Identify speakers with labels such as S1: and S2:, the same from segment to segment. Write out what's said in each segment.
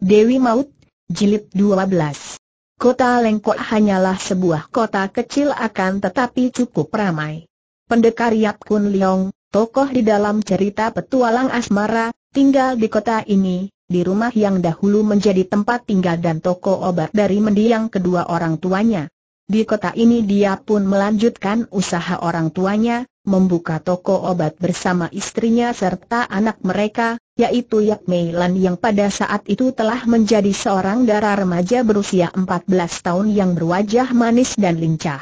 S1: Dewi Maut, Jilid 12 Kota Lengkok hanyalah sebuah kota kecil akan tetapi cukup ramai. Pendekar Yap Kun Leong, tokoh di dalam cerita petualang asmara, tinggal di kota ini, di rumah yang dahulu menjadi tempat tinggal dan toko obat dari mendiang kedua orang tuanya. Di kota ini dia pun melanjutkan usaha orang tuanya, membuka toko obat bersama istrinya serta anak mereka, yaitu Yak Meilan yang pada saat itu telah menjadi seorang darah remaja berusia 14 tahun yang berwajah manis dan lincah.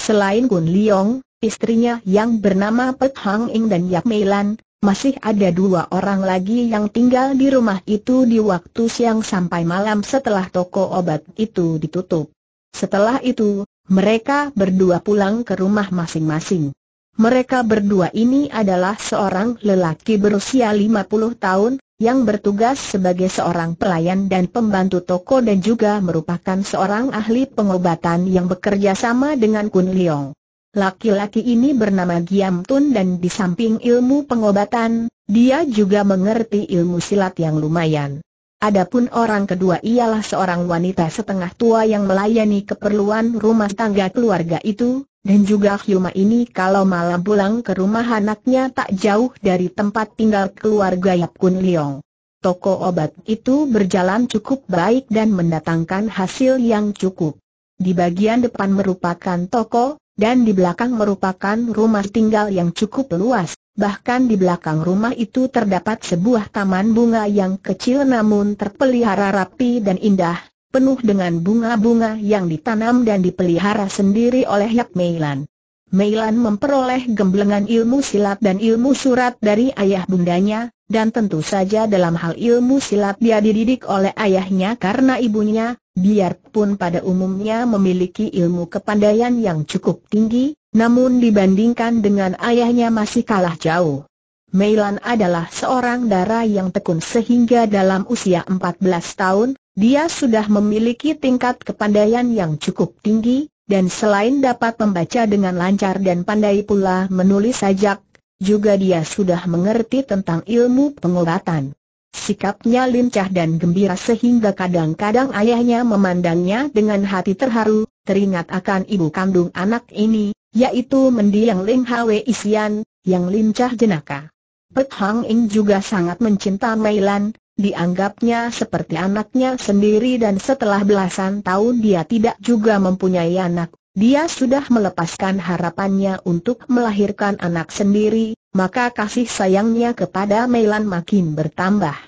S1: Selain Gun Liong, istrinya yang bernama Pet Hang Ing dan Yak Meilan, masih ada dua orang lagi yang tinggal di rumah itu di waktu siang sampai malam setelah toko obat itu ditutup. Setelah itu, mereka berdua pulang ke rumah masing-masing. Mereka berdua ini adalah seorang lelaki berusia 50 tahun, yang bertugas sebagai seorang pelayan dan pembantu toko dan juga merupakan seorang ahli pengobatan yang bekerja sama dengan Kun Leong. Laki-laki ini bernama Giam Tun dan di samping ilmu pengobatan, dia juga mengerti ilmu silat yang lumayan. Adapun orang kedua ialah seorang wanita setengah tua yang melayani keperluan rumah tangga keluarga itu, dan juga Hyuma ini kalau malam pulang ke rumah anaknya tak jauh dari tempat tinggal keluarga Yap Kun Leong. Toko obat itu berjalan cukup baik dan mendatangkan hasil yang cukup. Di bagian depan merupakan toko, dan di belakang merupakan rumah tinggal yang cukup luas. Bahkan di belakang rumah itu terdapat sebuah taman bunga yang kecil namun terpelihara rapi dan indah, penuh dengan bunga-bunga yang ditanam dan dipelihara sendiri oleh Yap Meilan. Meilan memperoleh gemblengan ilmu silat dan ilmu surat dari ayah bundanya, dan tentu saja dalam hal ilmu silat dia dididik oleh ayahnya karena ibunya, biarpun pada umumnya memiliki ilmu kepandaian yang cukup tinggi, namun dibandingkan dengan ayahnya masih kalah jauh. Meilan adalah seorang darah yang tekun sehingga dalam usia 14 tahun, dia sudah memiliki tingkat kepandaian yang cukup tinggi, dan selain dapat membaca dengan lancar dan pandai pula menulis sajak, juga dia sudah mengerti tentang ilmu pengobatan. Sikapnya lincah dan gembira sehingga kadang-kadang ayahnya memandangnya dengan hati terharu, teringat akan ibu kandung anak ini, yaitu mendiang Ling Hwe Isian, yang lincah jenaka. Pek Hang Ing juga sangat mencinta Mailan, dianggapnya seperti anaknya sendiri dan setelah belasan tahun dia tidak juga mempunyai anak, dia sudah melepaskan harapannya untuk melahirkan anak sendiri, maka kasih sayangnya kepada Meilan makin bertambah.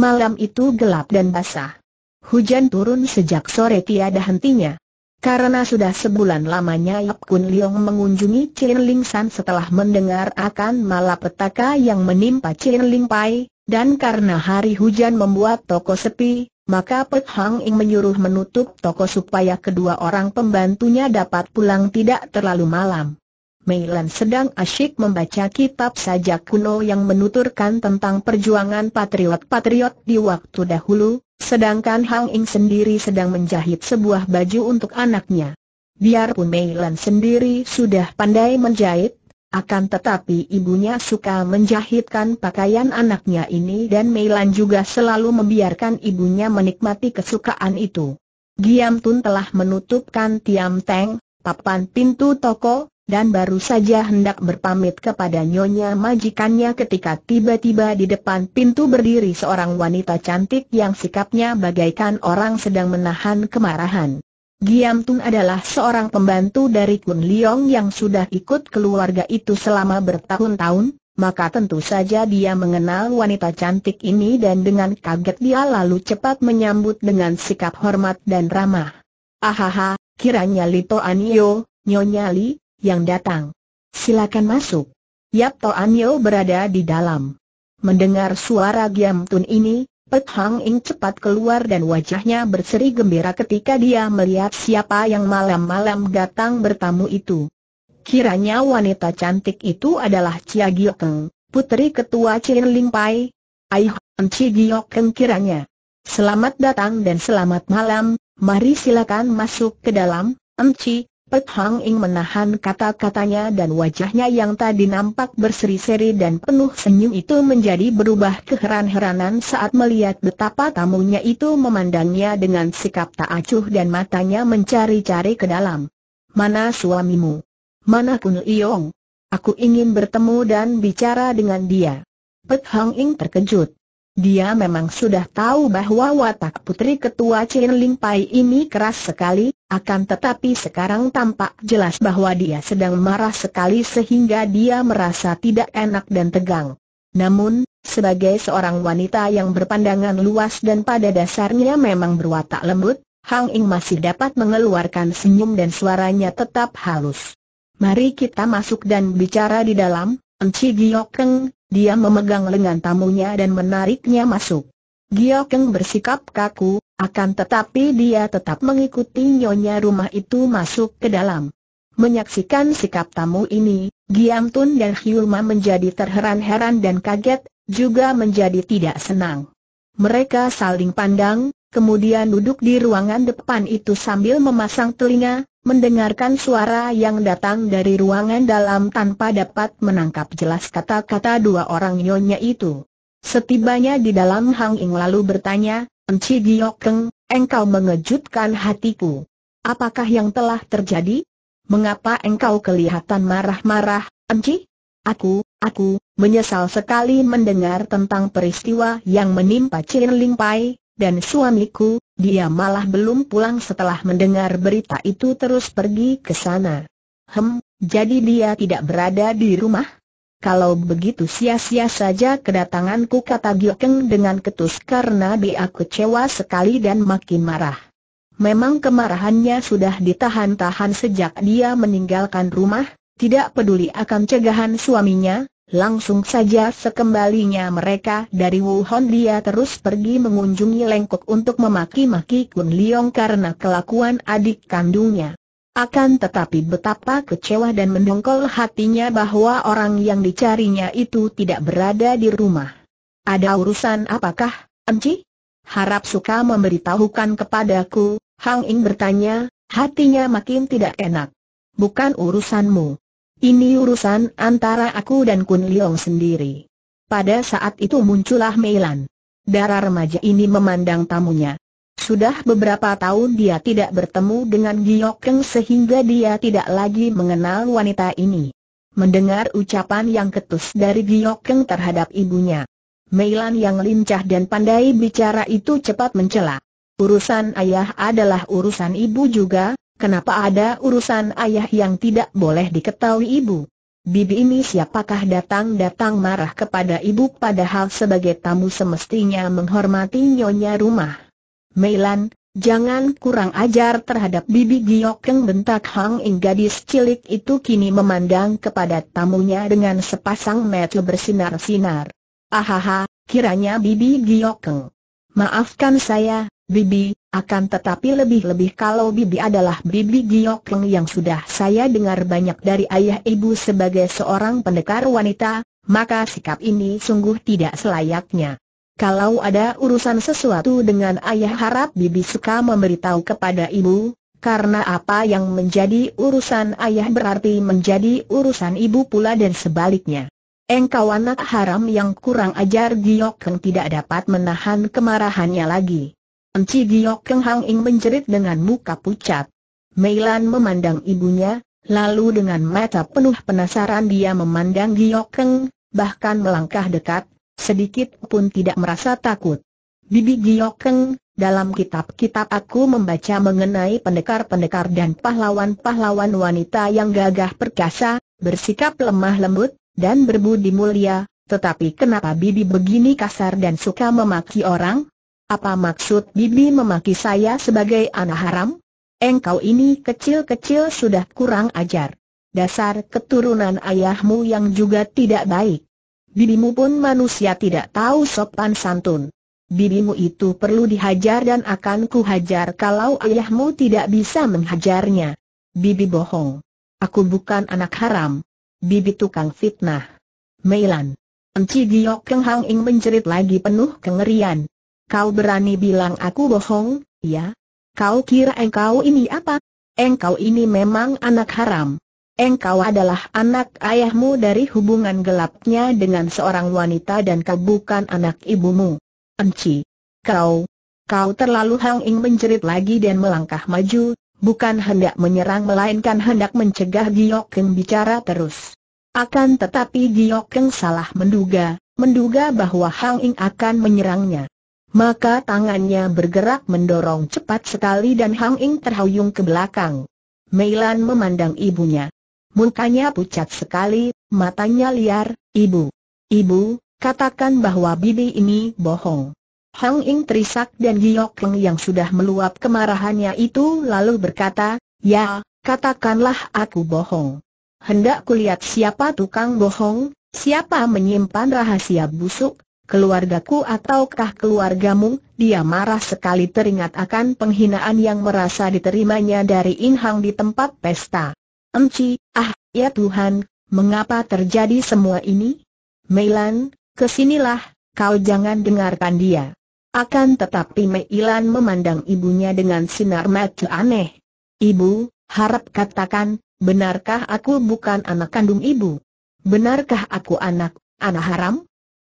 S1: Malam itu gelap dan basah. Hujan turun sejak sore tiada hentinya. Karena sudah sebulan lamanya Yap Kun Leong mengunjungi Chin Ling San setelah mendengar akan malapetaka yang menimpa Chin Ling Pai, dan karena hari hujan membuat toko sepi, maka Pek Hang Ing menyuruh menutup toko supaya kedua orang pembantunya dapat pulang tidak terlalu malam. Mei Lan sedang asyik membaca kitab sajak kuno yang menuturkan tentang perjuangan patriot-patriot di waktu dahulu, sedangkan Hang Ing sendiri sedang menjahit sebuah baju untuk anaknya. Biarpun Mei Lan sendiri sudah pandai menjahit, akan tetapi ibunya suka menjahitkan pakaian anaknya ini dan Meilan juga selalu membiarkan ibunya menikmati kesukaan itu. Giam Tun telah menutupkan Tiam Teng, papan pintu toko, dan baru saja hendak berpamit kepada nyonya majikannya ketika tiba-tiba di depan pintu berdiri seorang wanita cantik yang sikapnya bagaikan orang sedang menahan kemarahan. Giam Tung adalah seorang pembantu dari Kun Liong yang sudah ikut keluarga itu selama bertahun-tahun, maka tentu saja dia mengenal wanita cantik ini dan dengan kaget dia lalu cepat menyambut dengan sikap hormat dan ramah. Ahaha, kiranya Lito Anio, Nyonya Li, yang datang. Silakan masuk. Yap Toanyo berada di dalam. Mendengar suara Giam Tun ini, Pet Hang Ing cepat keluar dan wajahnya berseri gembira ketika dia melihat siapa yang malam-malam datang bertamu itu. Kiranya wanita cantik itu adalah Chia Giokeng, putri ketua Chin Ling Pai. Aih, Chia Giokeng kiranya. Selamat datang dan selamat malam, mari silakan masuk ke dalam, Emci, Pet Hang Ing menahan kata-katanya dan wajahnya yang tadi nampak berseri-seri dan penuh senyum itu menjadi berubah keheran-heranan saat melihat betapa tamunya itu memandangnya dengan sikap tak acuh dan matanya mencari-cari ke dalam. Mana suamimu? Mana Kun Iyong? Aku ingin bertemu dan bicara dengan dia. Pet Hang Ing terkejut. Dia memang sudah tahu bahwa watak putri ketua Chen Ling Pai ini keras sekali, akan tetapi sekarang tampak jelas bahwa dia sedang marah sekali sehingga dia merasa tidak enak dan tegang. Namun, sebagai seorang wanita yang berpandangan luas dan pada dasarnya memang berwatak lembut, Hang Ing masih dapat mengeluarkan senyum dan suaranya tetap halus. Mari kita masuk dan bicara di dalam, Enci Keng dia memegang lengan tamunya dan menariknya masuk. Gio bersikap kaku, akan tetapi dia tetap mengikuti nyonya rumah itu masuk ke dalam. Menyaksikan sikap tamu ini, Giam Tun dan Hyulma menjadi terheran-heran dan kaget, juga menjadi tidak senang. Mereka saling pandang, kemudian duduk di ruangan depan itu sambil memasang telinga, mendengarkan suara yang datang dari ruangan dalam tanpa dapat menangkap jelas kata-kata dua orang nyonya itu. Setibanya di dalam Hang Ing lalu bertanya, Enci Giokeng, engkau mengejutkan hatiku. Apakah yang telah terjadi? Mengapa engkau kelihatan marah-marah, Enci? Aku, aku, menyesal sekali mendengar tentang peristiwa yang menimpa Chin Ling Pai, dan suamiku, dia malah belum pulang setelah mendengar berita itu terus pergi ke sana. Hem, jadi dia tidak berada di rumah? Kalau begitu sia-sia saja kedatanganku kata Giokeng dengan ketus karena dia kecewa sekali dan makin marah. Memang kemarahannya sudah ditahan-tahan sejak dia meninggalkan rumah, tidak peduli akan cegahan suaminya, Langsung saja sekembalinya mereka dari Wuhan dia terus pergi mengunjungi Lengkok untuk memaki-maki Kun Liong karena kelakuan adik kandungnya. Akan tetapi betapa kecewa dan mendongkol hatinya bahwa orang yang dicarinya itu tidak berada di rumah. Ada urusan apakah, Enci? Harap suka memberitahukan kepadaku, Hang Ing bertanya, hatinya makin tidak enak. Bukan urusanmu. Ini urusan antara aku dan Kun Liong sendiri. Pada saat itu muncullah Meilan. Darah remaja ini memandang tamunya. Sudah beberapa tahun dia tidak bertemu dengan Giokeng sehingga dia tidak lagi mengenal wanita ini. Mendengar ucapan yang ketus dari Giokeng terhadap ibunya. Meilan yang lincah dan pandai bicara itu cepat mencela. Urusan ayah adalah urusan ibu juga, Kenapa ada urusan ayah yang tidak boleh diketahui ibu? Bibi ini siapakah datang-datang marah kepada ibu padahal sebagai tamu semestinya menghormati nyonya rumah? Meilan, jangan kurang ajar terhadap Bibi Giokeng bentak Hang Ing gadis cilik itu kini memandang kepada tamunya dengan sepasang mata bersinar-sinar. Ahaha, kiranya Bibi Giokeng. Maafkan saya, Bibi, akan tetapi lebih-lebih kalau Bibi adalah Bibi Giok Leng yang sudah saya dengar banyak dari ayah ibu sebagai seorang pendekar wanita, maka sikap ini sungguh tidak selayaknya. Kalau ada urusan sesuatu dengan ayah harap Bibi suka memberitahu kepada ibu, karena apa yang menjadi urusan ayah berarti menjadi urusan ibu pula dan sebaliknya. Engkau anak haram yang kurang ajar Giok Leng tidak dapat menahan kemarahannya lagi. Enci Giok Keng Hang Ing menjerit dengan muka pucat. Mei Lan memandang ibunya, lalu dengan mata penuh penasaran dia memandang Giok Keng, bahkan melangkah dekat, sedikit pun tidak merasa takut. Bibi Giok Keng, dalam kitab-kitab aku membaca mengenai pendekar-pendekar dan pahlawan-pahlawan wanita yang gagah perkasa, bersikap lemah lembut, dan berbudi mulia, tetapi kenapa Bibi begini kasar dan suka memaki orang? Apa maksud Bibi memaki saya sebagai anak haram? Engkau ini kecil-kecil sudah kurang ajar. Dasar keturunan ayahmu yang juga tidak baik. Bibimu pun manusia tidak tahu sopan santun. Bibimu itu perlu dihajar dan akan kuhajar kalau ayahmu tidak bisa menghajarnya. Bibi bohong. Aku bukan anak haram. Bibi tukang fitnah. Meilan. Enci Giok Keng Hang Ing menjerit lagi penuh kengerian. Kau berani bilang aku bohong, ya? Kau kira engkau ini apa? Engkau ini memang anak haram. Engkau adalah anak ayahmu dari hubungan gelapnya dengan seorang wanita dan kau bukan anak ibumu. Enci. Kau. Kau terlalu Hang menjerit lagi dan melangkah maju, bukan hendak menyerang melainkan hendak mencegah Giok Keng bicara terus. Akan tetapi Giok Keng salah menduga, menduga bahwa Hang akan menyerangnya. Maka tangannya bergerak mendorong cepat sekali dan Hang Ing terhuyung ke belakang. Meilan memandang ibunya. Mukanya pucat sekali, matanya liar, ibu. Ibu, katakan bahwa bibi ini bohong. Hang Ing terisak dan Giok Leng yang sudah meluap kemarahannya itu lalu berkata, Ya, katakanlah aku bohong. Hendak kulihat siapa tukang bohong, siapa menyimpan rahasia busuk, keluargaku ataukah keluargamu, dia marah sekali teringat akan penghinaan yang merasa diterimanya dari Inhang di tempat pesta. Emci, ah, ya Tuhan, mengapa terjadi semua ini? Meilan, kesinilah, kau jangan dengarkan dia. Akan tetapi Meilan memandang ibunya dengan sinar mata aneh. Ibu, harap katakan, benarkah aku bukan anak kandung ibu? Benarkah aku anak, anak haram?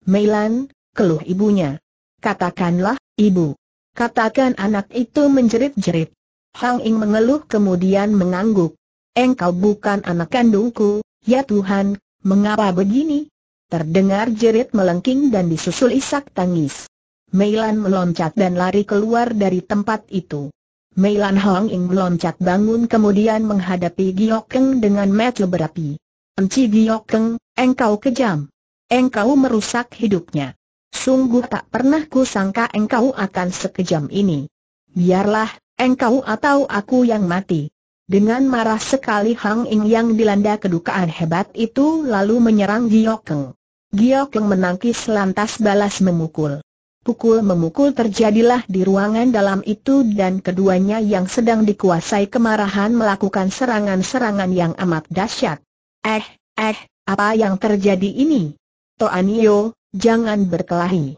S1: Meilan, keluh ibunya. Katakanlah, ibu. Katakan anak itu menjerit-jerit. Hang Ing mengeluh kemudian mengangguk. Engkau bukan anak kandungku, ya Tuhan, mengapa begini? Terdengar jerit melengking dan disusul isak tangis. Meilan meloncat dan lari keluar dari tempat itu. Meilan Hong Ing meloncat bangun kemudian menghadapi Giok Keng dengan mata berapi. Enci Giok Keng, engkau kejam engkau merusak hidupnya. Sungguh tak pernah ku sangka engkau akan sekejam ini. Biarlah, engkau atau aku yang mati. Dengan marah sekali Hang Ing yang dilanda kedukaan hebat itu lalu menyerang Gyo Keng. Gyo Keng menangkis lantas balas memukul. Pukul-memukul terjadilah di ruangan dalam itu dan keduanya yang sedang dikuasai kemarahan melakukan serangan-serangan yang amat dahsyat. Eh, eh, apa yang terjadi ini? Lito Anio, jangan berkelahi.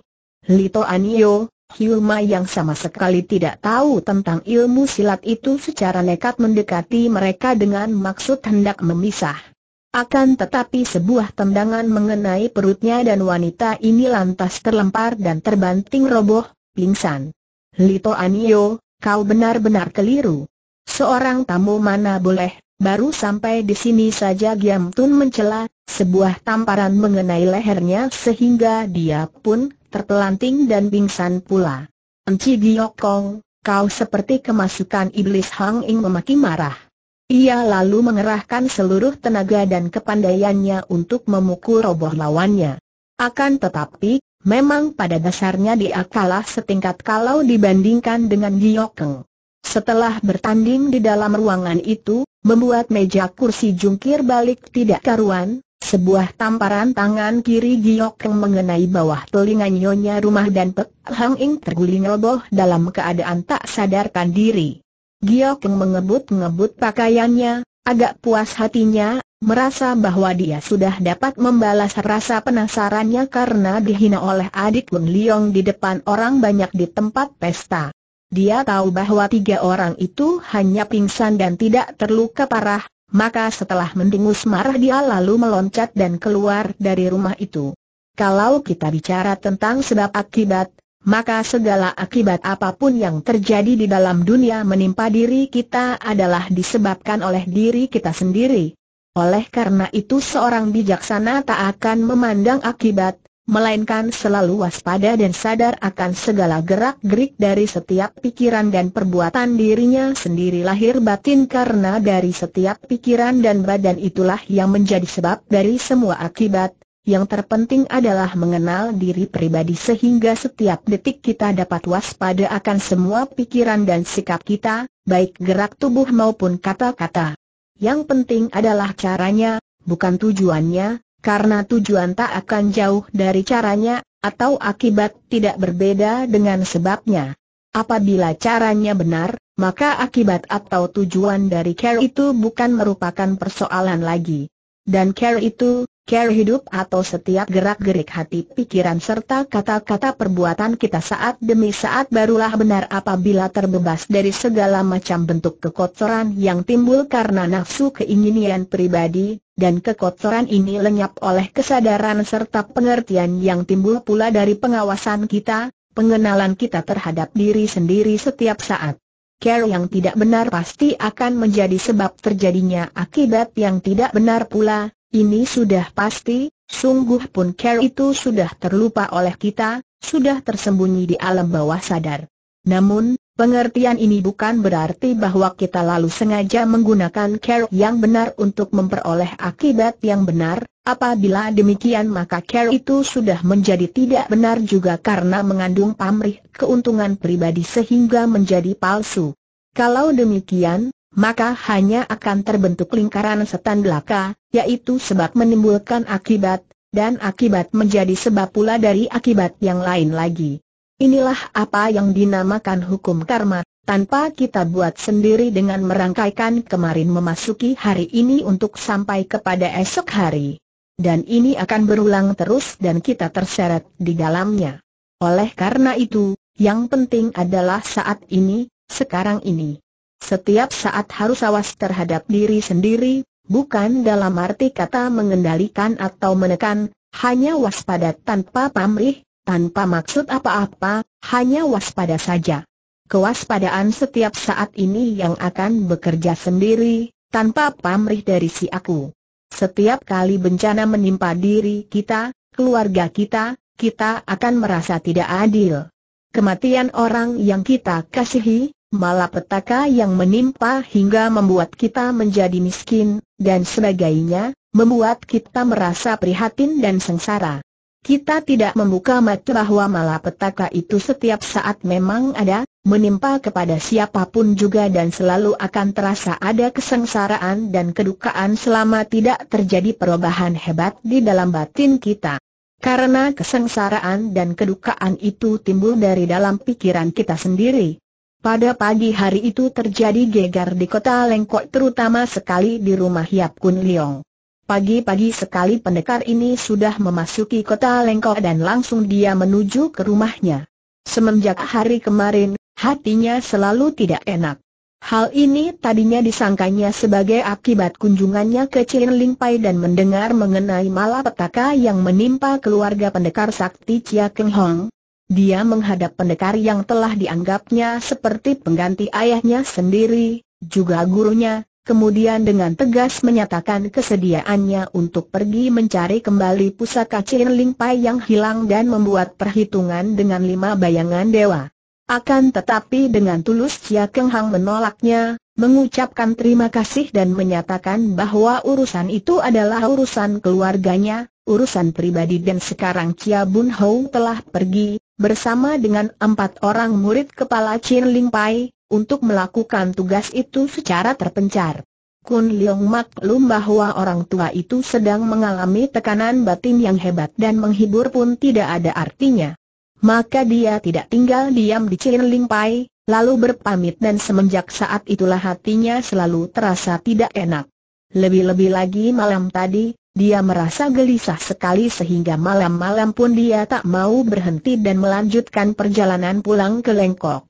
S1: Lito Anio, Hilma yang sama sekali tidak tahu tentang ilmu silat itu secara nekat mendekati mereka dengan maksud hendak memisah. Akan tetapi sebuah tendangan mengenai perutnya dan wanita ini lantas terlempar dan terbanting roboh, pingsan. Lito Anio, kau benar-benar keliru. Seorang tamu mana boleh Baru sampai di sini saja Giam Tun mencela, sebuah tamparan mengenai lehernya sehingga dia pun terpelanting dan pingsan pula. Enci Giok Kong, kau seperti kemasukan iblis Hang Ing memaki marah. Ia lalu mengerahkan seluruh tenaga dan kepandaiannya untuk memukul roboh lawannya. Akan tetapi, memang pada dasarnya dia kalah setingkat kalau dibandingkan dengan Giok Kong. Setelah bertanding di dalam ruangan itu, membuat meja kursi jungkir balik tidak karuan, sebuah tamparan tangan kiri Giok yang mengenai bawah telinga nyonya rumah dan Pek Hang Ing terguling roboh dalam keadaan tak sadarkan diri. Giok yang mengebut-ngebut pakaiannya, agak puas hatinya, merasa bahwa dia sudah dapat membalas rasa penasarannya karena dihina oleh adik Bun Liong di depan orang banyak di tempat pesta. Dia tahu bahwa tiga orang itu hanya pingsan dan tidak terluka parah, maka setelah mendengus marah dia lalu meloncat dan keluar dari rumah itu. Kalau kita bicara tentang sebab akibat, maka segala akibat apapun yang terjadi di dalam dunia menimpa diri kita adalah disebabkan oleh diri kita sendiri. Oleh karena itu seorang bijaksana tak akan memandang akibat, melainkan selalu waspada dan sadar akan segala gerak-gerik dari setiap pikiran dan perbuatan dirinya sendiri lahir batin karena dari setiap pikiran dan badan itulah yang menjadi sebab dari semua akibat, yang terpenting adalah mengenal diri pribadi sehingga setiap detik kita dapat waspada akan semua pikiran dan sikap kita, baik gerak tubuh maupun kata-kata. Yang penting adalah caranya, bukan tujuannya, karena tujuan tak akan jauh dari caranya, atau akibat tidak berbeda dengan sebabnya. Apabila caranya benar, maka akibat atau tujuan dari care itu bukan merupakan persoalan lagi. Dan care itu, Care hidup atau setiap gerak-gerik hati pikiran serta kata-kata perbuatan kita saat demi saat barulah benar apabila terbebas dari segala macam bentuk kekotoran yang timbul karena nafsu keinginan pribadi, dan kekotoran ini lenyap oleh kesadaran serta pengertian yang timbul pula dari pengawasan kita, pengenalan kita terhadap diri sendiri setiap saat. Care yang tidak benar pasti akan menjadi sebab terjadinya akibat yang tidak benar pula, ini sudah pasti, sungguh pun care itu sudah terlupa oleh kita, sudah tersembunyi di alam bawah sadar. Namun, pengertian ini bukan berarti bahwa kita lalu sengaja menggunakan care yang benar untuk memperoleh akibat yang benar, apabila demikian maka care itu sudah menjadi tidak benar juga karena mengandung pamrih keuntungan pribadi sehingga menjadi palsu. Kalau demikian, maka hanya akan terbentuk lingkaran setan belaka, yaitu sebab menimbulkan akibat, dan akibat menjadi sebab pula dari akibat yang lain lagi. Inilah apa yang dinamakan hukum karma, tanpa kita buat sendiri dengan merangkaikan kemarin memasuki hari ini untuk sampai kepada esok hari. Dan ini akan berulang terus dan kita terseret di dalamnya. Oleh karena itu, yang penting adalah saat ini, sekarang ini. Setiap saat harus awas terhadap diri sendiri, bukan dalam arti kata mengendalikan atau menekan, hanya waspada tanpa pamrih, tanpa maksud apa-apa, hanya waspada saja. Kewaspadaan setiap saat ini yang akan bekerja sendiri, tanpa pamrih dari si aku. Setiap kali bencana menimpa diri kita, keluarga kita, kita akan merasa tidak adil. Kematian orang yang kita kasihi, malapetaka yang menimpa hingga membuat kita menjadi miskin, dan sebagainya, membuat kita merasa prihatin dan sengsara. Kita tidak membuka mata bahwa malapetaka itu setiap saat memang ada, menimpa kepada siapapun juga dan selalu akan terasa ada kesengsaraan dan kedukaan selama tidak terjadi perubahan hebat di dalam batin kita. Karena kesengsaraan dan kedukaan itu timbul dari dalam pikiran kita sendiri, pada pagi hari itu terjadi gegar di kota Lengkok terutama sekali di rumah Yap Kun Leong. Pagi-pagi sekali pendekar ini sudah memasuki kota Lengkok dan langsung dia menuju ke rumahnya. Semenjak hari kemarin, hatinya selalu tidak enak. Hal ini tadinya disangkanya sebagai akibat kunjungannya ke Ling Pai dan mendengar mengenai malapetaka yang menimpa keluarga pendekar sakti Chia Keng Hong, dia menghadap pendekar yang telah dianggapnya seperti pengganti ayahnya sendiri, juga gurunya, kemudian dengan tegas menyatakan kesediaannya untuk pergi mencari kembali pusaka Cirling Pai yang hilang dan membuat perhitungan dengan lima bayangan dewa. Akan tetapi dengan tulus Chia Keng Hang menolaknya, mengucapkan terima kasih dan menyatakan bahwa urusan itu adalah urusan keluarganya, urusan pribadi dan sekarang Chia Bun Hou telah pergi, bersama dengan empat orang murid kepala Chin Ling Pai, untuk melakukan tugas itu secara terpencar. Kun Leong maklum bahwa orang tua itu sedang mengalami tekanan batin yang hebat dan menghibur pun tidak ada artinya. Maka dia tidak tinggal diam di Ling Pai, lalu berpamit dan semenjak saat itulah hatinya selalu terasa tidak enak. Lebih-lebih lagi malam tadi, dia merasa gelisah sekali sehingga malam-malam pun dia tak mau berhenti dan melanjutkan perjalanan pulang ke Lengkok.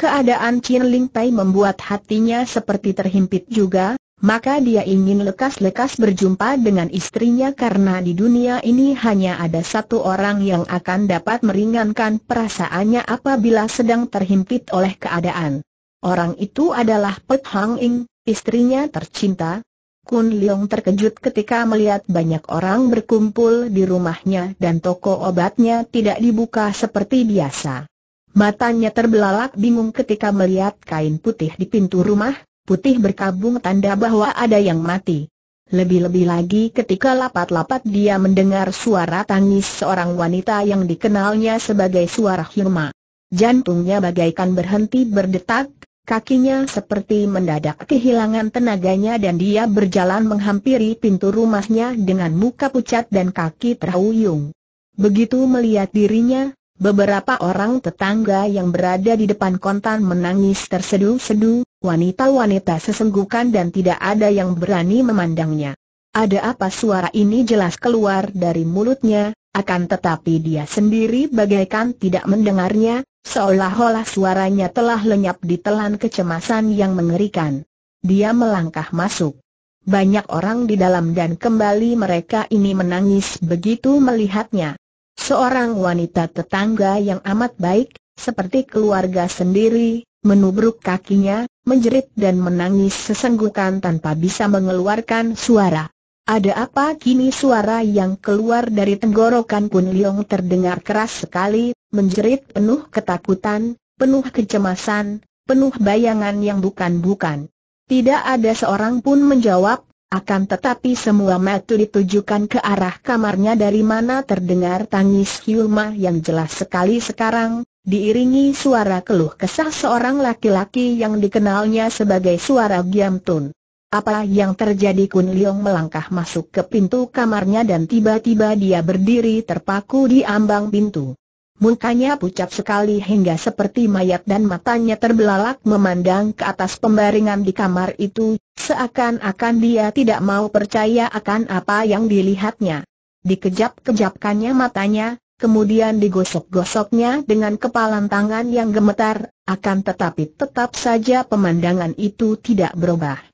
S1: Keadaan Chin Ling Tai membuat hatinya seperti terhimpit juga, maka dia ingin lekas-lekas berjumpa dengan istrinya karena di dunia ini hanya ada satu orang yang akan dapat meringankan perasaannya apabila sedang terhimpit oleh keadaan. Orang itu adalah Pet Hang Ing, istrinya tercinta, Kun Leong terkejut ketika melihat banyak orang berkumpul di rumahnya dan toko obatnya tidak dibuka seperti biasa. Matanya terbelalak bingung ketika melihat kain putih di pintu rumah, putih berkabung tanda bahwa ada yang mati. Lebih-lebih lagi ketika lapat-lapat dia mendengar suara tangis seorang wanita yang dikenalnya sebagai suara Hirma. Jantungnya bagaikan berhenti berdetak, Kakinya seperti mendadak kehilangan tenaganya dan dia berjalan menghampiri pintu rumahnya dengan muka pucat dan kaki terhuyung. Begitu melihat dirinya, beberapa orang tetangga yang berada di depan kontan menangis tersedu-sedu, wanita-wanita sesenggukan dan tidak ada yang berani memandangnya. Ada apa suara ini jelas keluar dari mulutnya, akan tetapi dia sendiri bagaikan tidak mendengarnya, seolah-olah suaranya telah lenyap di telan kecemasan yang mengerikan. Dia melangkah masuk. Banyak orang di dalam dan kembali mereka ini menangis begitu melihatnya. Seorang wanita tetangga yang amat baik, seperti keluarga sendiri, menubruk kakinya, menjerit dan menangis sesenggukan tanpa bisa mengeluarkan suara. Ada apa kini suara yang keluar dari tenggorokan Kun Liong terdengar keras sekali, menjerit penuh ketakutan, penuh kecemasan, penuh bayangan yang bukan-bukan. Tidak ada seorang pun menjawab, akan tetapi semua mata ditujukan ke arah kamarnya dari mana terdengar tangis Hilma yang jelas sekali sekarang, diiringi suara keluh kesah seorang laki-laki yang dikenalnya sebagai suara Tun. Apa yang terjadi Kun Liong melangkah masuk ke pintu kamarnya dan tiba-tiba dia berdiri terpaku di ambang pintu. Mukanya pucat sekali hingga seperti mayat dan matanya terbelalak memandang ke atas pembaringan di kamar itu, seakan-akan dia tidak mau percaya akan apa yang dilihatnya. Dikejap-kejapkannya matanya, kemudian digosok-gosoknya dengan kepalan tangan yang gemetar, akan tetapi tetap saja pemandangan itu tidak berubah.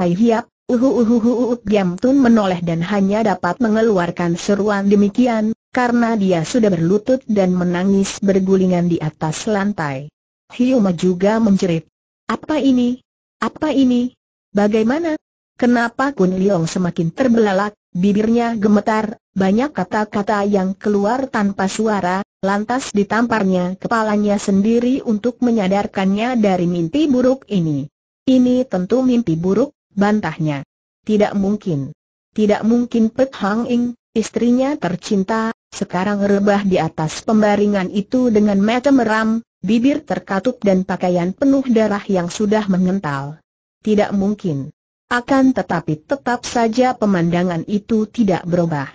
S1: Tai Hiap, uhu uhu uhu Giam Tun menoleh dan hanya dapat mengeluarkan seruan demikian, karena dia sudah berlutut dan menangis bergulingan di atas lantai. Hiuma juga menjerit. Apa ini? Apa ini? Bagaimana? Kenapa Kun Liong semakin terbelalak, bibirnya gemetar, banyak kata-kata yang keluar tanpa suara, lantas ditamparnya kepalanya sendiri untuk menyadarkannya dari mimpi buruk ini. Ini tentu mimpi buruk, Bantahnya. Tidak mungkin. Tidak mungkin Pet Hang Ing, istrinya tercinta, sekarang rebah di atas pembaringan itu dengan mata meram, bibir terkatup dan pakaian penuh darah yang sudah mengental. Tidak mungkin. Akan tetapi tetap saja pemandangan itu tidak berubah.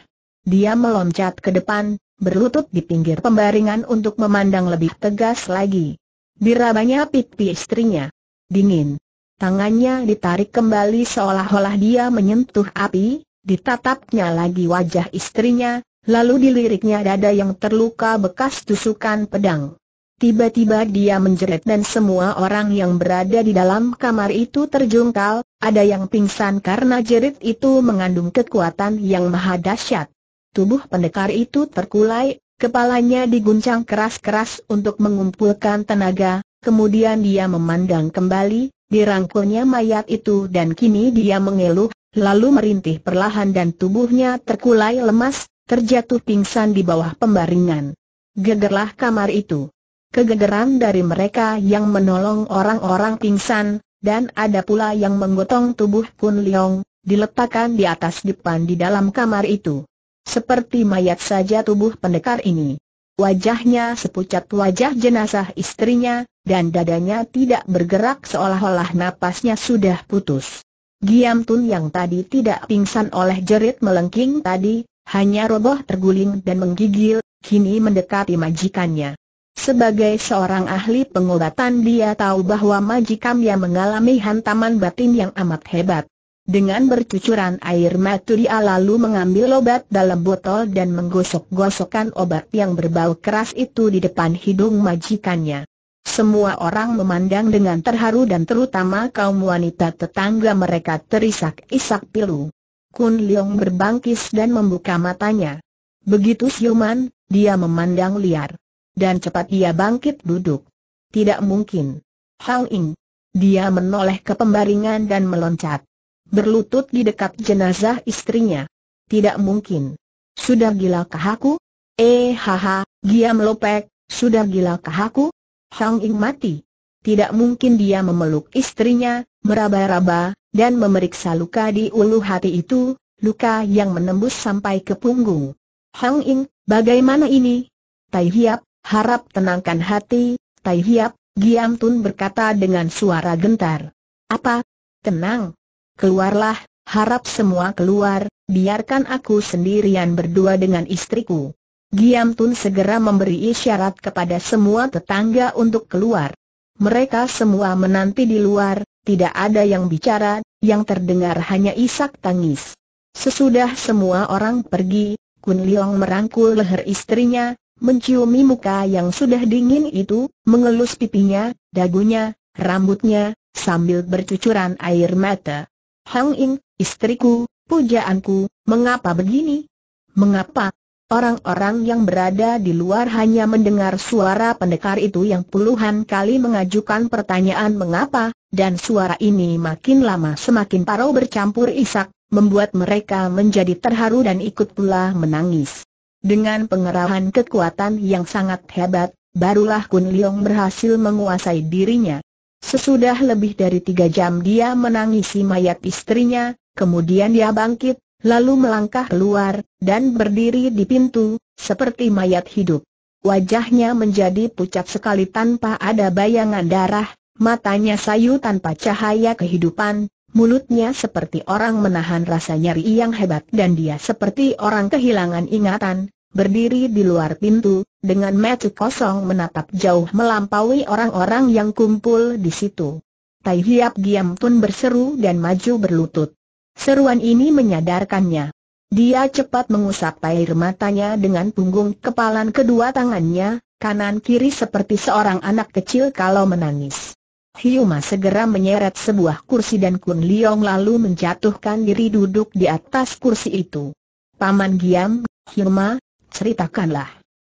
S1: Dia meloncat ke depan, berlutut di pinggir pembaringan untuk memandang lebih tegas lagi. Dirabanya pipi istrinya. Dingin. Tangannya ditarik kembali seolah-olah dia menyentuh api, ditatapnya lagi wajah istrinya, lalu diliriknya dada yang terluka bekas tusukan pedang. Tiba-tiba dia menjerit dan semua orang yang berada di dalam kamar itu terjungkal, ada yang pingsan karena jerit itu mengandung kekuatan yang maha dahsyat. Tubuh pendekar itu terkulai, kepalanya diguncang keras-keras untuk mengumpulkan tenaga, kemudian dia memandang kembali, dirangkulnya mayat itu dan kini dia mengeluh, lalu merintih perlahan dan tubuhnya terkulai lemas, terjatuh pingsan di bawah pembaringan. Gegerlah kamar itu. Kegegeran dari mereka yang menolong orang-orang pingsan, dan ada pula yang menggotong tubuh Kun Leong, diletakkan di atas depan di dalam kamar itu. Seperti mayat saja tubuh pendekar ini. Wajahnya sepucat wajah jenazah istrinya, dan dadanya tidak bergerak seolah-olah napasnya sudah putus. Giam Tun yang tadi tidak pingsan oleh jerit melengking tadi, hanya roboh terguling dan menggigil, kini mendekati majikannya. Sebagai seorang ahli pengobatan dia tahu bahwa majikannya mengalami hantaman batin yang amat hebat. Dengan bercucuran air mata dia lalu mengambil obat dalam botol dan menggosok-gosokkan obat yang berbau keras itu di depan hidung majikannya. Semua orang memandang dengan terharu dan terutama kaum wanita tetangga mereka terisak-isak pilu. Kun Leong berbangkis dan membuka matanya. Begitu siuman, dia memandang liar. Dan cepat ia bangkit duduk. Tidak mungkin. Hang Ing. Dia menoleh ke pembaringan dan meloncat berlutut di dekat jenazah istrinya. Tidak mungkin. Sudah gilakah aku? Eh haha, dia melopek, sudah gilakah aku? Hang Ing mati. Tidak mungkin dia memeluk istrinya, meraba-raba, dan memeriksa luka di ulu hati itu, luka yang menembus sampai ke punggung. Hang Ing, bagaimana ini? Tai Hiap, harap tenangkan hati, Tai Hiap, Giam Tun berkata dengan suara gentar. Apa? Tenang, keluarlah, harap semua keluar, biarkan aku sendirian berdua dengan istriku. Giam Tun segera memberi isyarat kepada semua tetangga untuk keluar. Mereka semua menanti di luar, tidak ada yang bicara, yang terdengar hanya isak tangis. Sesudah semua orang pergi, Kun Leong merangkul leher istrinya, menciumi muka yang sudah dingin itu, mengelus pipinya, dagunya, rambutnya, sambil bercucuran air mata. Hang Ing, istriku, pujaanku, mengapa begini? Mengapa? Orang-orang yang berada di luar hanya mendengar suara pendekar itu yang puluhan kali mengajukan pertanyaan mengapa, dan suara ini makin lama semakin parau bercampur isak, membuat mereka menjadi terharu dan ikut pula menangis. Dengan pengerahan kekuatan yang sangat hebat, barulah Kun Leong berhasil menguasai dirinya. Sesudah lebih dari tiga jam dia menangisi mayat istrinya, kemudian dia bangkit, lalu melangkah keluar, dan berdiri di pintu, seperti mayat hidup. Wajahnya menjadi pucat sekali tanpa ada bayangan darah, matanya sayu tanpa cahaya kehidupan, Mulutnya seperti orang menahan rasa nyeri yang hebat dan dia seperti orang kehilangan ingatan, berdiri di luar pintu, dengan mata kosong menatap jauh melampaui orang-orang yang kumpul di situ. Tai Hiap Giam pun berseru dan maju berlutut. Seruan ini menyadarkannya. Dia cepat mengusap air matanya dengan punggung kepalan kedua tangannya, kanan-kiri seperti seorang anak kecil kalau menangis. Hiuma segera menyeret sebuah kursi dan Kun Leong lalu menjatuhkan diri duduk di atas kursi itu. Paman Giam, Hiuma, ceritakanlah.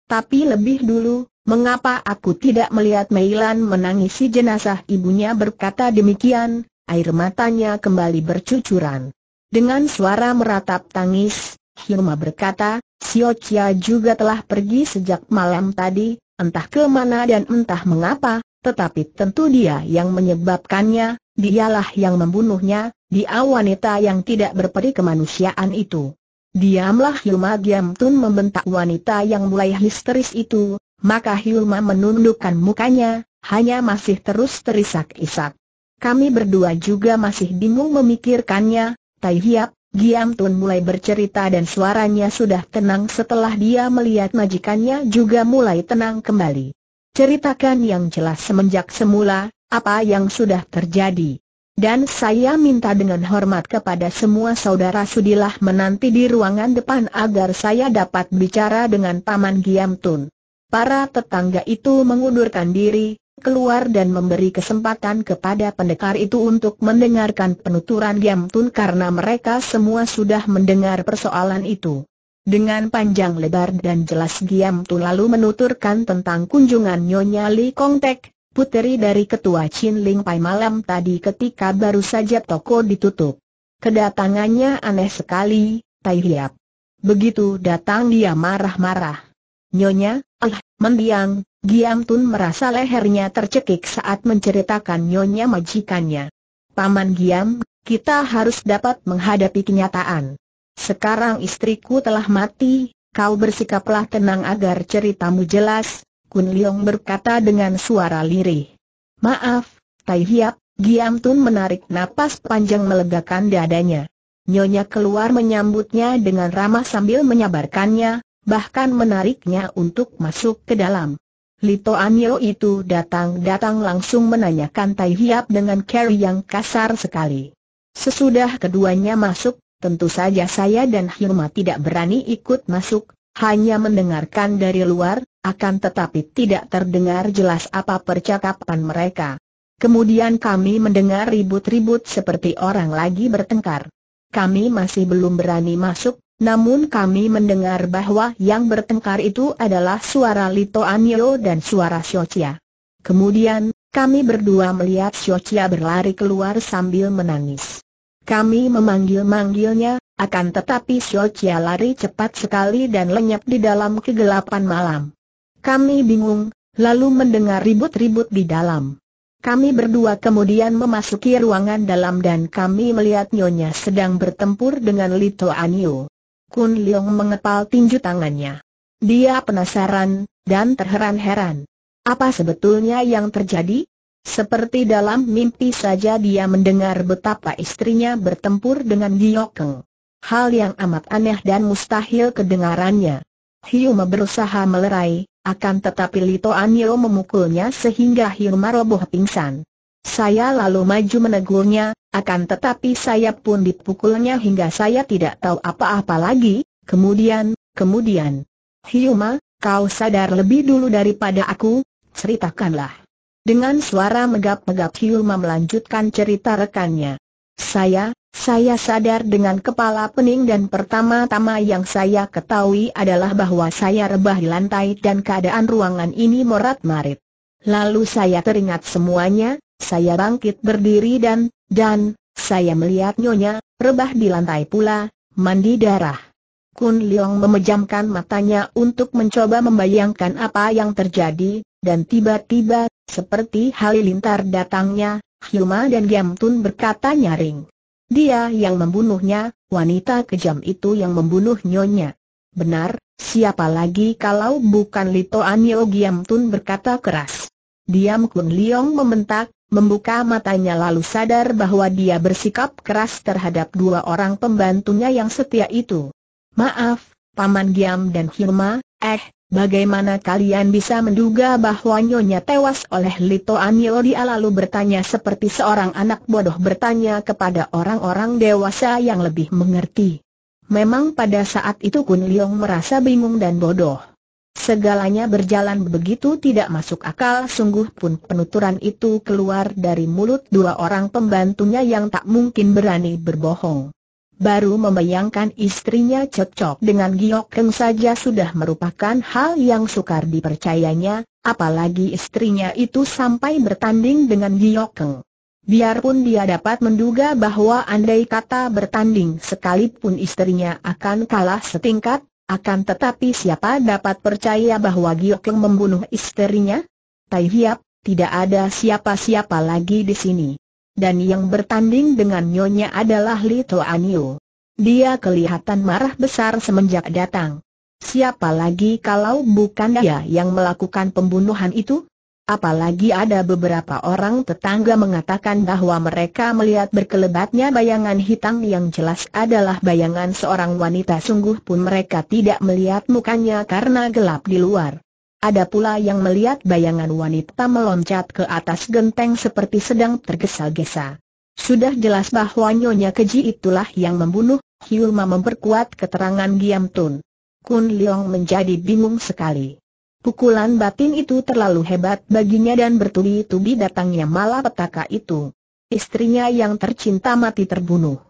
S1: Tapi lebih dulu, mengapa aku tidak melihat Meilan menangisi jenazah ibunya berkata demikian, air matanya kembali bercucuran. Dengan suara meratap tangis, Hirma berkata, Sio Chia juga telah pergi sejak malam tadi, entah kemana dan entah mengapa, tetapi tentu dia yang menyebabkannya, dialah yang membunuhnya, dia wanita yang tidak berperi kemanusiaan itu. Diamlah Hilma diam Tun membentak wanita yang mulai histeris itu, maka Hilma menundukkan mukanya, hanya masih terus terisak-isak. Kami berdua juga masih bingung memikirkannya, Tai Hiap, Tun mulai bercerita dan suaranya sudah tenang setelah dia melihat majikannya juga mulai tenang kembali. Ceritakan yang jelas semenjak semula, apa yang sudah terjadi. Dan saya minta dengan hormat kepada semua saudara sudilah menanti di ruangan depan agar saya dapat bicara dengan Paman Giam Tun. Para tetangga itu mengundurkan diri, keluar dan memberi kesempatan kepada pendekar itu untuk mendengarkan penuturan Giam Tun karena mereka semua sudah mendengar persoalan itu. Dengan panjang lebar dan jelas Giam Tun lalu menuturkan tentang kunjungan Nyonya Li Kong Tek, puteri dari ketua Chin Ling Pai malam tadi ketika baru saja toko ditutup. Kedatangannya aneh sekali, Tai Hiap. Begitu datang dia marah-marah. Nyonya, ah, mendiang, Giam Tun merasa lehernya tercekik saat menceritakan nyonya majikannya. Paman Giam, kita harus dapat menghadapi kenyataan. Sekarang istriku telah mati, kau bersikaplah tenang agar ceritamu jelas, Kun Leong berkata dengan suara lirih. Maaf, Tai Hiap, Giam Tun menarik napas panjang melegakan dadanya. Nyonya keluar menyambutnya dengan ramah sambil menyabarkannya, bahkan menariknya untuk masuk ke dalam. Lito Anio itu datang-datang langsung menanyakan Tai Hiap dengan cara yang kasar sekali. Sesudah keduanya masuk, tentu saja saya dan Hyuma tidak berani ikut masuk, hanya mendengarkan dari luar, akan tetapi tidak terdengar jelas apa percakapan mereka. Kemudian kami mendengar ribut-ribut seperti orang lagi bertengkar. Kami masih belum berani masuk, namun kami mendengar bahwa yang bertengkar itu adalah suara Lito Anio dan suara Siocia. Kemudian, kami berdua melihat Siocia berlari keluar sambil menangis. Kami memanggil-manggilnya, akan tetapi Siocia lari cepat sekali dan lenyap di dalam kegelapan malam. Kami bingung, lalu mendengar ribut-ribut di dalam. Kami berdua kemudian memasuki ruangan dalam dan kami melihat Nyonya sedang bertempur dengan Lito Anio. Kun Leong mengepal tinju tangannya. Dia penasaran, dan terheran-heran. Apa sebetulnya yang terjadi? Seperti dalam mimpi saja dia mendengar betapa istrinya bertempur dengan Giokeng. Hal yang amat aneh dan mustahil kedengarannya. Hiu berusaha melerai, akan tetapi Lito Anio memukulnya sehingga Hirma roboh pingsan. Saya lalu maju menegurnya, akan tetapi saya pun dipukulnya hingga saya tidak tahu apa-apa lagi, kemudian, kemudian. Hiuma, kau sadar lebih dulu daripada aku, ceritakanlah. Dengan suara megap-megap Hiuma melanjutkan cerita rekannya. Saya, saya sadar dengan kepala pening dan pertama-tama yang saya ketahui adalah bahwa saya rebah di lantai dan keadaan ruangan ini morat-marit. Lalu saya teringat semuanya, saya bangkit berdiri dan, dan, saya melihat nyonya, rebah di lantai pula, mandi darah. Kun Leong memejamkan matanya untuk mencoba membayangkan apa yang terjadi, dan tiba-tiba, seperti halilintar datangnya, Hyuma dan Giam Tun berkata nyaring. Dia yang membunuhnya, wanita kejam itu yang membunuh nyonya. Benar, siapa lagi kalau bukan Lito Anio Giam Tun berkata keras. Diam Kun Liong membentak, membuka matanya lalu sadar bahwa dia bersikap keras terhadap dua orang pembantunya yang setia itu. Maaf, Paman Giam dan Hilma, eh, Bagaimana kalian bisa menduga bahwa Nyonya tewas oleh Lito Anio dia lalu bertanya seperti seorang anak bodoh bertanya kepada orang-orang dewasa yang lebih mengerti. Memang pada saat itu Kun Liong merasa bingung dan bodoh. Segalanya berjalan begitu tidak masuk akal sungguh pun penuturan itu keluar dari mulut dua orang pembantunya yang tak mungkin berani berbohong baru membayangkan istrinya cocok dengan Giok saja sudah merupakan hal yang sukar dipercayanya, apalagi istrinya itu sampai bertanding dengan Giok Biarpun dia dapat menduga bahwa andai kata bertanding sekalipun istrinya akan kalah setingkat, akan tetapi siapa dapat percaya bahwa Giok membunuh istrinya? Tai Hiap, tidak ada siapa-siapa lagi di sini dan yang bertanding dengan nyonya adalah Lito Anio. Dia kelihatan marah besar semenjak datang. Siapa lagi kalau bukan dia yang melakukan pembunuhan itu? Apalagi ada beberapa orang tetangga mengatakan bahwa mereka melihat berkelebatnya bayangan hitam yang jelas adalah bayangan seorang wanita sungguh pun mereka tidak melihat mukanya karena gelap di luar. Ada pula yang melihat bayangan wanita meloncat ke atas genteng seperti sedang tergesa-gesa. Sudah jelas bahwa Nyonya Keji itulah yang membunuh, Hyulma memperkuat keterangan Giam Tun. Kun Leong menjadi bingung sekali. Pukulan batin itu terlalu hebat baginya dan bertubi-tubi datangnya malapetaka itu. Istrinya yang tercinta mati terbunuh.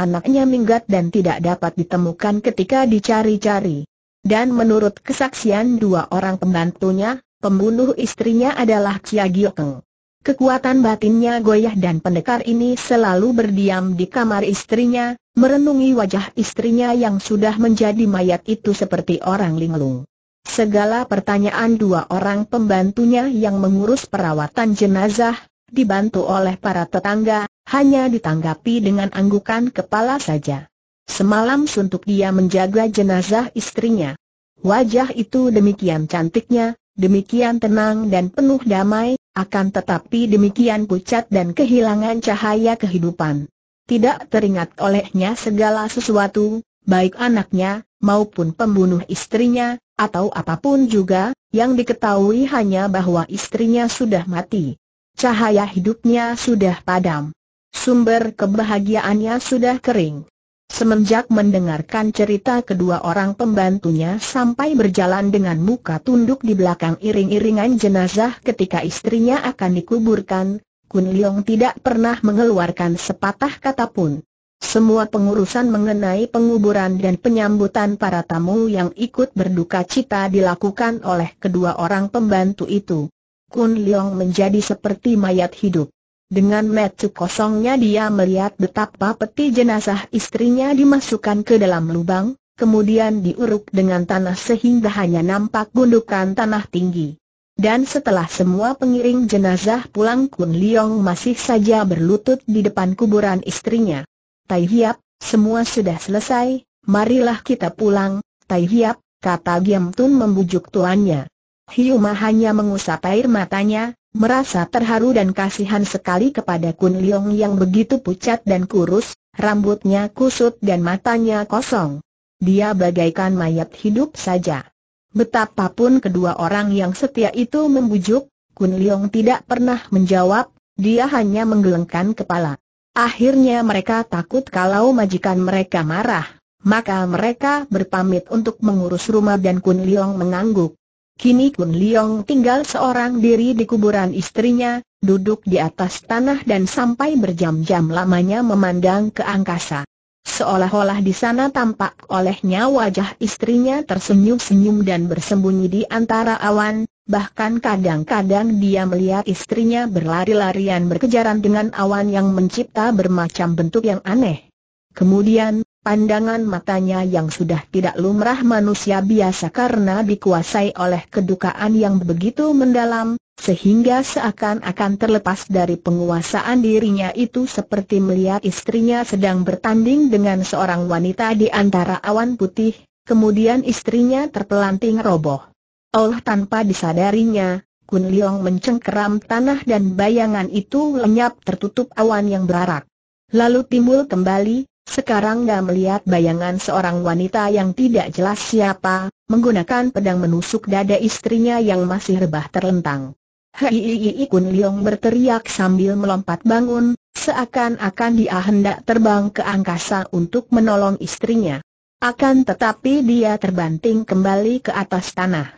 S1: Anaknya minggat dan tidak dapat ditemukan ketika dicari-cari. Dan menurut kesaksian dua orang pembantunya, pembunuh istrinya adalah Chia Giokeng. Kekuatan batinnya goyah dan pendekar ini selalu berdiam di kamar istrinya, merenungi wajah istrinya yang sudah menjadi mayat itu seperti orang linglung. Segala pertanyaan dua orang pembantunya yang mengurus perawatan jenazah, dibantu oleh para tetangga, hanya ditanggapi dengan anggukan kepala saja. Semalam suntuk dia menjaga jenazah istrinya. Wajah itu demikian cantiknya, demikian tenang dan penuh damai, akan tetapi demikian pucat dan kehilangan cahaya kehidupan. Tidak teringat olehnya segala sesuatu, baik anaknya, maupun pembunuh istrinya, atau apapun juga, yang diketahui hanya bahwa istrinya sudah mati. Cahaya hidupnya sudah padam. Sumber kebahagiaannya sudah kering. Semenjak mendengarkan cerita kedua orang pembantunya sampai berjalan dengan muka tunduk di belakang iring-iringan jenazah ketika istrinya akan dikuburkan, Kun Leong tidak pernah mengeluarkan sepatah kata pun. Semua pengurusan mengenai penguburan dan penyambutan para tamu yang ikut berduka cita dilakukan oleh kedua orang pembantu itu. Kun Leong menjadi seperti mayat hidup. Dengan metu kosongnya dia melihat betapa peti jenazah istrinya dimasukkan ke dalam lubang, kemudian diuruk dengan tanah sehingga hanya nampak gundukan tanah tinggi. Dan setelah semua pengiring jenazah pulang Kun Liong masih saja berlutut di depan kuburan istrinya. Tai Hiap, semua sudah selesai, marilah kita pulang, Tai Hiap, kata Giam Tun membujuk tuannya. Hiuma hanya mengusap air matanya, merasa terharu dan kasihan sekali kepada Kun Leong yang begitu pucat dan kurus, rambutnya kusut dan matanya kosong. Dia bagaikan mayat hidup saja. Betapapun kedua orang yang setia itu membujuk, Kun Leong tidak pernah menjawab, dia hanya menggelengkan kepala. Akhirnya mereka takut kalau majikan mereka marah, maka mereka berpamit untuk mengurus rumah dan Kun Leong mengangguk. Kini Kun Liong tinggal seorang diri di kuburan istrinya, duduk di atas tanah dan sampai berjam-jam lamanya memandang ke angkasa. Seolah-olah di sana tampak olehnya wajah istrinya tersenyum-senyum dan bersembunyi di antara awan, bahkan kadang-kadang dia melihat istrinya berlari-larian berkejaran dengan awan yang mencipta bermacam bentuk yang aneh. Kemudian, Pandangan matanya yang sudah tidak lumrah manusia biasa karena dikuasai oleh kedukaan yang begitu mendalam, sehingga seakan-akan terlepas dari penguasaan dirinya itu seperti melihat istrinya sedang bertanding dengan seorang wanita di antara awan putih, kemudian istrinya terpelanting roboh. Allah oh, tanpa disadarinya, Kun Liong mencengkeram tanah dan bayangan itu lenyap tertutup awan yang berarak. Lalu timbul kembali, sekarang dia melihat bayangan seorang wanita yang tidak jelas siapa, menggunakan pedang menusuk dada istrinya yang masih rebah terlentang. Hei Kun Leong berteriak sambil melompat bangun, seakan-akan dia hendak terbang ke angkasa untuk menolong istrinya. Akan tetapi dia terbanting kembali ke atas tanah.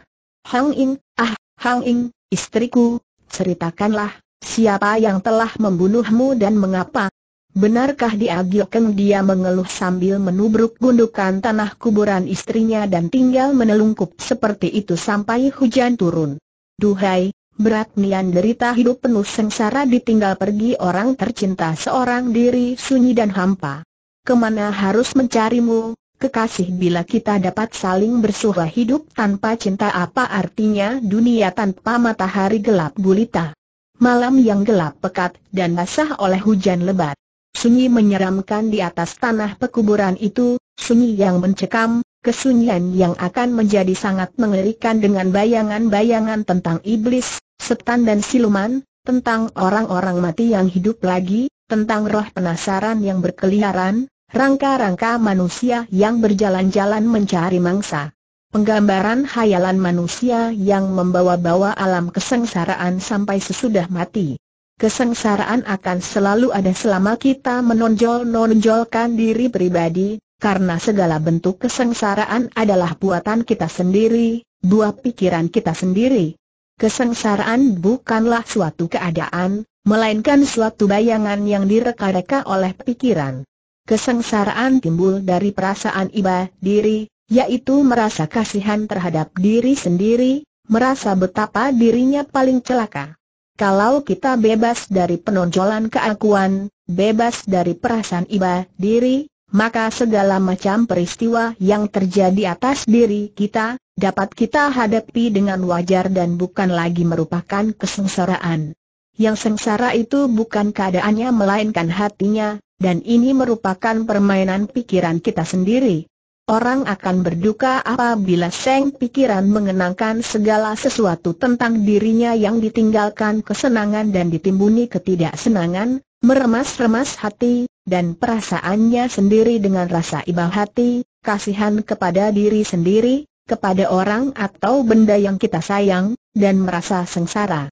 S1: Hang Ing, ah, Hang Ing, istriku, ceritakanlah, siapa yang telah membunuhmu dan mengapa? Benarkah dia Giokeng dia mengeluh sambil menubruk gundukan tanah kuburan istrinya dan tinggal menelungkup seperti itu sampai hujan turun. Duhai, berat nian derita hidup penuh sengsara ditinggal pergi orang tercinta seorang diri sunyi dan hampa. Kemana harus mencarimu, kekasih bila kita dapat saling bersuha hidup tanpa cinta apa artinya dunia tanpa matahari gelap gulita. Malam yang gelap pekat dan basah oleh hujan lebat sunyi menyeramkan di atas tanah pekuburan itu, sunyi yang mencekam, kesunyian yang akan menjadi sangat mengerikan dengan bayangan-bayangan tentang iblis, setan dan siluman, tentang orang-orang mati yang hidup lagi, tentang roh penasaran yang berkeliaran, rangka-rangka manusia yang berjalan-jalan mencari mangsa. Penggambaran hayalan manusia yang membawa-bawa alam kesengsaraan sampai sesudah mati kesengsaraan akan selalu ada selama kita menonjol-nonjolkan diri pribadi, karena segala bentuk kesengsaraan adalah buatan kita sendiri, buah pikiran kita sendiri. Kesengsaraan bukanlah suatu keadaan, melainkan suatu bayangan yang direka-reka oleh pikiran. Kesengsaraan timbul dari perasaan iba diri, yaitu merasa kasihan terhadap diri sendiri, merasa betapa dirinya paling celaka. Kalau kita bebas dari penonjolan keakuan, bebas dari perasaan iba diri, maka segala macam peristiwa yang terjadi atas diri kita, dapat kita hadapi dengan wajar dan bukan lagi merupakan kesengsaraan. Yang sengsara itu bukan keadaannya melainkan hatinya, dan ini merupakan permainan pikiran kita sendiri. Orang akan berduka apabila Seng pikiran mengenangkan segala sesuatu tentang dirinya yang ditinggalkan kesenangan dan ditimbuni ketidaksenangan, meremas-remas hati, dan perasaannya sendiri dengan rasa iba hati, kasihan kepada diri sendiri, kepada orang atau benda yang kita sayang, dan merasa sengsara.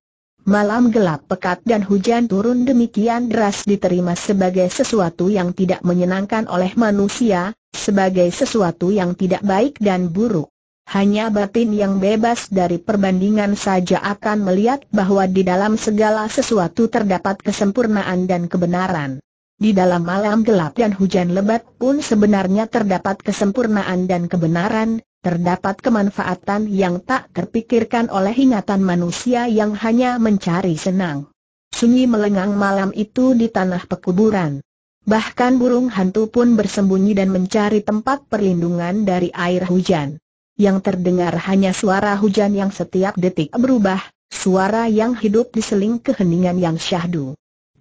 S1: Malam gelap pekat dan hujan turun demikian deras diterima sebagai sesuatu yang tidak menyenangkan oleh manusia, sebagai sesuatu yang tidak baik dan buruk. Hanya batin yang bebas dari perbandingan saja akan melihat bahwa di dalam segala sesuatu terdapat kesempurnaan dan kebenaran. Di dalam malam gelap dan hujan lebat pun sebenarnya terdapat kesempurnaan dan kebenaran, terdapat kemanfaatan yang tak terpikirkan oleh ingatan manusia yang hanya mencari senang. Sunyi melengang malam itu di tanah pekuburan. Bahkan burung hantu pun bersembunyi dan mencari tempat perlindungan dari air hujan. Yang terdengar hanya suara hujan yang setiap detik berubah, suara yang hidup diseling keheningan yang syahdu.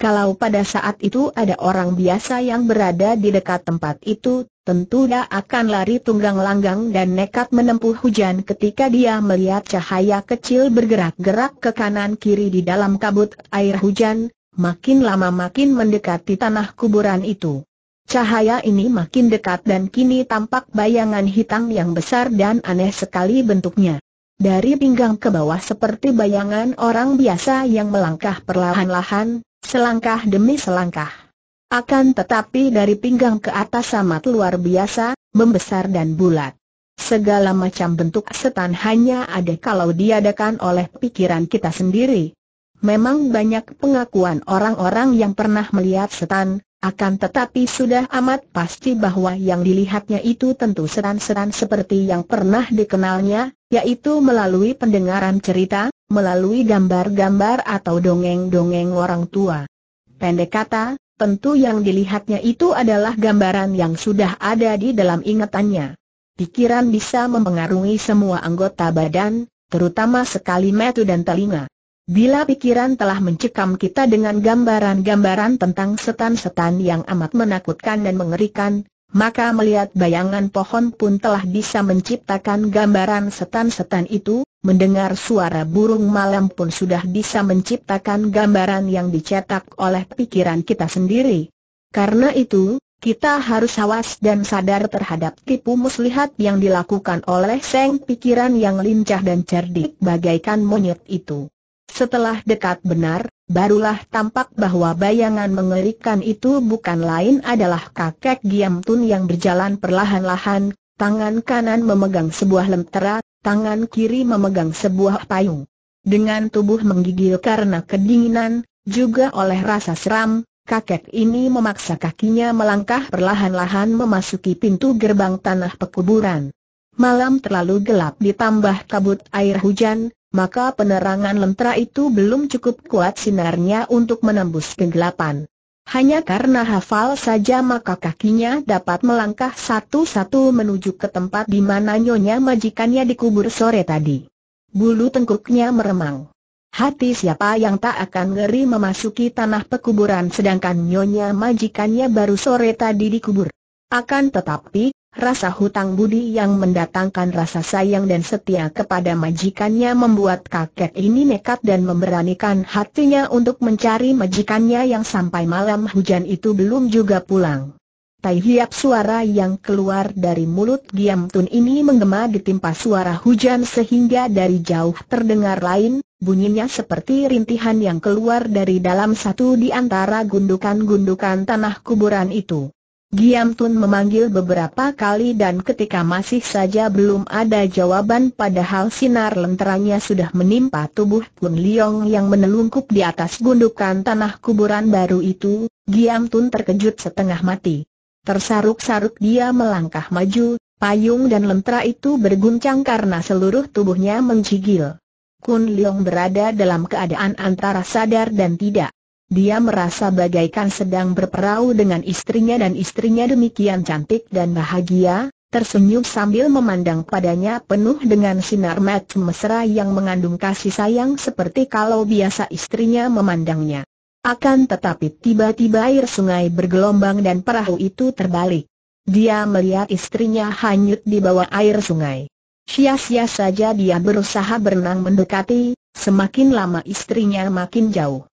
S1: Kalau pada saat itu ada orang biasa yang berada di dekat tempat itu, tentu dia akan lari tunggang langgang dan nekat menempuh hujan ketika dia melihat cahaya kecil bergerak-gerak ke kanan-kiri di dalam kabut air hujan, makin lama makin mendekati tanah kuburan itu. Cahaya ini makin dekat dan kini tampak bayangan hitam yang besar dan aneh sekali bentuknya. Dari pinggang ke bawah seperti bayangan orang biasa yang melangkah perlahan-lahan, selangkah demi selangkah. Akan tetapi dari pinggang ke atas amat luar biasa, membesar dan bulat. Segala macam bentuk setan hanya ada kalau diadakan oleh pikiran kita sendiri. Memang banyak pengakuan orang-orang yang pernah melihat setan, akan tetapi sudah amat pasti bahwa yang dilihatnya itu tentu setan-setan seperti yang pernah dikenalnya, yaitu melalui pendengaran cerita, melalui gambar-gambar atau dongeng-dongeng orang tua. Pendek kata, Tentu yang dilihatnya itu adalah gambaran yang sudah ada di dalam ingatannya. Pikiran bisa mempengaruhi semua anggota badan, terutama sekali metu dan telinga. Bila pikiran telah mencekam kita dengan gambaran-gambaran tentang setan-setan yang amat menakutkan dan mengerikan, maka melihat bayangan pohon pun telah bisa menciptakan gambaran setan-setan itu, mendengar suara burung malam pun sudah bisa menciptakan gambaran yang dicetak oleh pikiran kita sendiri. Karena itu, kita harus awas dan sadar terhadap tipu muslihat yang dilakukan oleh seng pikiran yang lincah dan cerdik bagaikan monyet itu. Setelah dekat benar, barulah tampak bahwa bayangan mengerikan itu bukan lain adalah kakek Giam Tun yang berjalan perlahan-lahan, tangan kanan memegang sebuah lentera, tangan kiri memegang sebuah payung. Dengan tubuh menggigil karena kedinginan, juga oleh rasa seram, kakek ini memaksa kakinya melangkah perlahan-lahan memasuki pintu gerbang tanah pekuburan. Malam terlalu gelap ditambah kabut air hujan, maka penerangan lentera itu belum cukup kuat sinarnya untuk menembus kegelapan. Hanya karena hafal saja maka kakinya dapat melangkah satu-satu menuju ke tempat di mana nyonya majikannya dikubur sore tadi. Bulu tengkuknya meremang. Hati siapa yang tak akan ngeri memasuki tanah pekuburan sedangkan nyonya majikannya baru sore tadi dikubur. Akan tetapi, Rasa hutang budi yang mendatangkan rasa sayang dan setia kepada majikannya membuat kakek ini nekat dan memberanikan hatinya untuk mencari majikannya yang sampai malam hujan itu belum juga pulang. Tai hiap suara yang keluar dari mulut Giam Tun ini menggema ditimpa suara hujan sehingga dari jauh terdengar lain, bunyinya seperti rintihan yang keluar dari dalam satu di antara gundukan-gundukan tanah kuburan itu. Giam Tun memanggil beberapa kali dan ketika masih saja belum ada jawaban padahal sinar lenteranya sudah menimpa tubuh Kun Liong yang menelungkup di atas gundukan tanah kuburan baru itu, Giam Tun terkejut setengah mati. Tersaruk-saruk dia melangkah maju, payung dan lentera itu berguncang karena seluruh tubuhnya menjigil. Kun Liong berada dalam keadaan antara sadar dan tidak. Dia merasa bagaikan sedang berperahu dengan istrinya dan istrinya demikian cantik dan bahagia, tersenyum sambil memandang padanya penuh dengan sinar mata mesra yang mengandung kasih sayang seperti kalau biasa istrinya memandangnya. Akan tetapi tiba-tiba air sungai bergelombang dan perahu itu terbalik. Dia melihat istrinya hanyut di bawah air sungai. Sia-sia saja dia berusaha berenang mendekati, semakin lama istrinya makin jauh.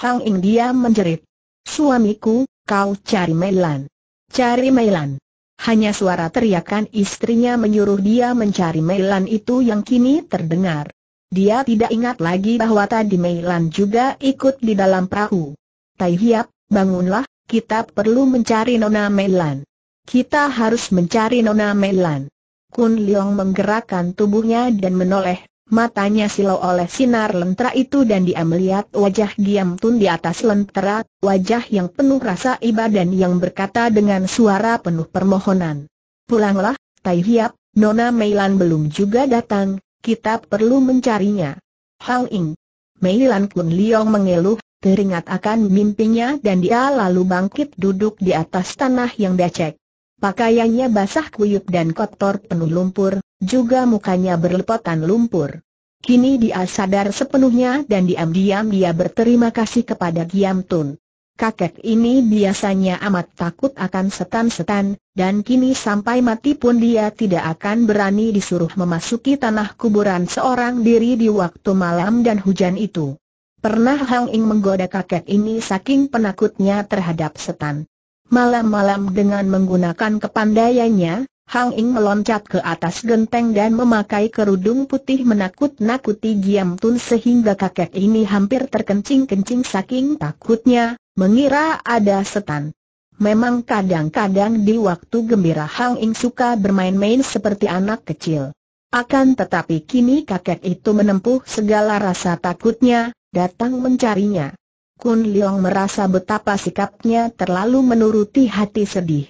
S1: Hang Ing dia menjerit. Suamiku, kau cari Mailan. Cari Mailan. Hanya suara teriakan istrinya menyuruh dia mencari Mailan itu yang kini terdengar. Dia tidak ingat lagi bahwa tadi Mailan juga ikut di dalam perahu. Tai Hiap, bangunlah, kita perlu mencari Nona Mailan. Kita harus mencari Nona Meilan. Kun Leong menggerakkan tubuhnya dan menoleh Matanya silau oleh sinar lentera itu dan dia melihat wajah Giam Tun di atas lentera, wajah yang penuh rasa iba dan yang berkata dengan suara penuh permohonan. Pulanglah, Tai Hiap, Nona Meilan belum juga datang, kita perlu mencarinya. Hang Ing. Meilan Kun Liong mengeluh, teringat akan mimpinya dan dia lalu bangkit duduk di atas tanah yang becek. Pakaiannya basah kuyup dan kotor penuh lumpur, juga mukanya berlepotan lumpur. Kini dia sadar sepenuhnya dan diam-diam dia berterima kasih kepada Giam Tun. Kakek ini biasanya amat takut akan setan-setan, dan kini sampai mati pun dia tidak akan berani disuruh memasuki tanah kuburan seorang diri di waktu malam dan hujan itu. Pernah Hang Ing menggoda kakek ini saking penakutnya terhadap setan. Malam-malam dengan menggunakan kepandaiannya, Hang Ing meloncat ke atas genteng dan memakai kerudung putih menakut-nakuti Giam Tun sehingga kakek ini hampir terkencing-kencing saking takutnya, mengira ada setan. Memang kadang-kadang di waktu gembira Hang Ing suka bermain-main seperti anak kecil. Akan tetapi kini kakek itu menempuh segala rasa takutnya, datang mencarinya. Kun Leong merasa betapa sikapnya terlalu menuruti hati sedih.